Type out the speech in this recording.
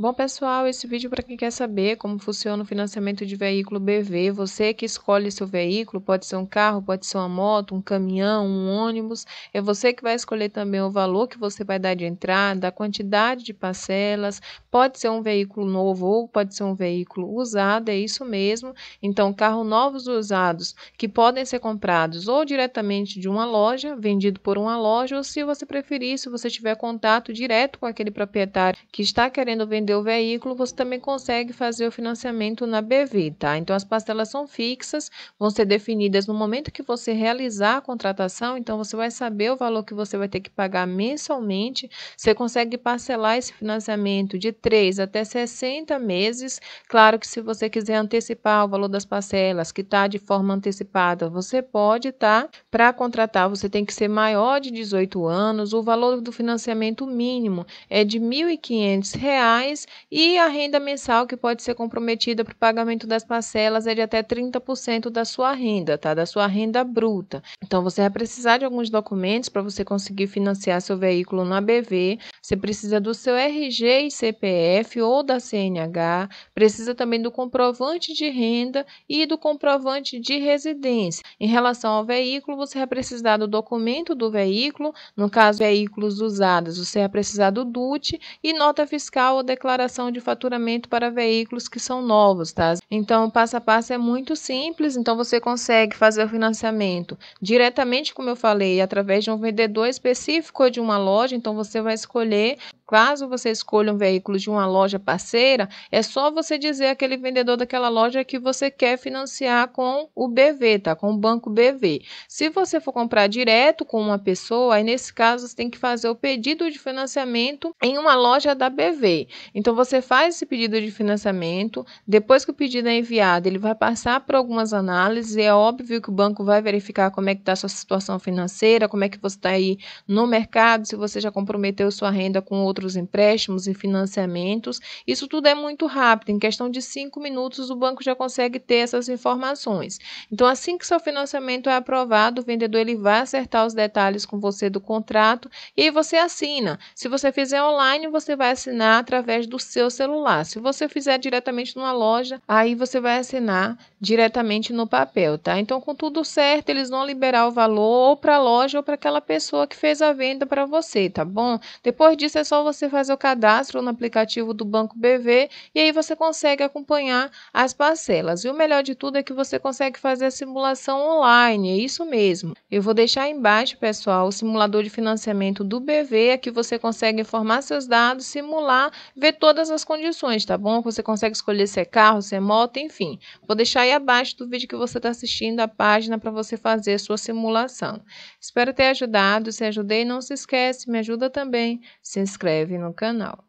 Bom, pessoal, esse vídeo para quem quer saber como funciona o financiamento de veículo BV. Você que escolhe seu veículo, pode ser um carro, pode ser uma moto, um caminhão, um ônibus. É você que vai escolher também o valor que você vai dar de entrada, a quantidade de parcelas. Pode ser um veículo novo ou pode ser um veículo usado, é isso mesmo. Então, carros novos usados que podem ser comprados ou diretamente de uma loja, vendido por uma loja, ou se você preferir, se você tiver contato direto com aquele proprietário que está querendo vender vender o veículo, você também consegue fazer o financiamento na BV, tá? Então as parcelas são fixas, vão ser definidas no momento que você realizar a contratação, então você vai saber o valor que você vai ter que pagar mensalmente. Você consegue parcelar esse financiamento de 3 até 60 meses. Claro que se você quiser antecipar o valor das parcelas, que está de forma antecipada, você pode, tá? Para contratar, você tem que ser maior de 18 anos. O valor do financiamento mínimo é de R$ 1.500 e a renda mensal que pode ser comprometida para o pagamento das parcelas é de até 30% da sua renda, tá? Da sua renda bruta. Então você vai precisar de alguns documentos para você conseguir financiar seu veículo na BV. Você precisa do seu RG e CPF ou da CNH, precisa também do comprovante de renda e do comprovante de residência. Em relação ao veículo, você vai precisar do documento do veículo, no caso veículos usados, você vai precisar do DUT e nota fiscal ou declaração declaração de faturamento para veículos que são novos, tá? Então, o passo a passo é muito simples, então você consegue fazer o financiamento diretamente, como eu falei, através de um vendedor específico de uma loja, então você vai escolher Caso você escolha um veículo de uma loja parceira, é só você dizer aquele vendedor daquela loja que você quer financiar com o BV, tá? Com o banco BV. Se você for comprar direto com uma pessoa, aí nesse caso você tem que fazer o pedido de financiamento em uma loja da BV. Então você faz esse pedido de financiamento, depois que o pedido é enviado, ele vai passar por algumas análises. É óbvio que o banco vai verificar como é que está a sua situação financeira, como é que você está aí no mercado, se você já comprometeu sua renda com outro outros empréstimos e financiamentos. Isso tudo é muito rápido, em questão de cinco minutos o banco já consegue ter essas informações. Então, assim que seu financiamento é aprovado, o vendedor ele vai acertar os detalhes com você do contrato e aí você assina. Se você fizer online, você vai assinar através do seu celular. Se você fizer diretamente numa loja, aí você vai assinar diretamente no papel, tá? Então, com tudo certo, eles vão liberar o valor ou para a loja ou para aquela pessoa que fez a venda para você, tá bom? Depois disso é só você faz o cadastro no aplicativo do Banco BV e aí você consegue acompanhar as parcelas. E o melhor de tudo é que você consegue fazer a simulação online, é isso mesmo. Eu vou deixar embaixo, pessoal, o simulador de financiamento do BV, aqui é você consegue informar seus dados, simular, ver todas as condições, tá bom? Você consegue escolher se é carro, se é moto, enfim. Vou deixar aí abaixo do vídeo que você está assistindo a página para você fazer a sua simulação. Espero ter ajudado, se ajudei, não se esquece, me ajuda também, se inscreve inscreve no canal.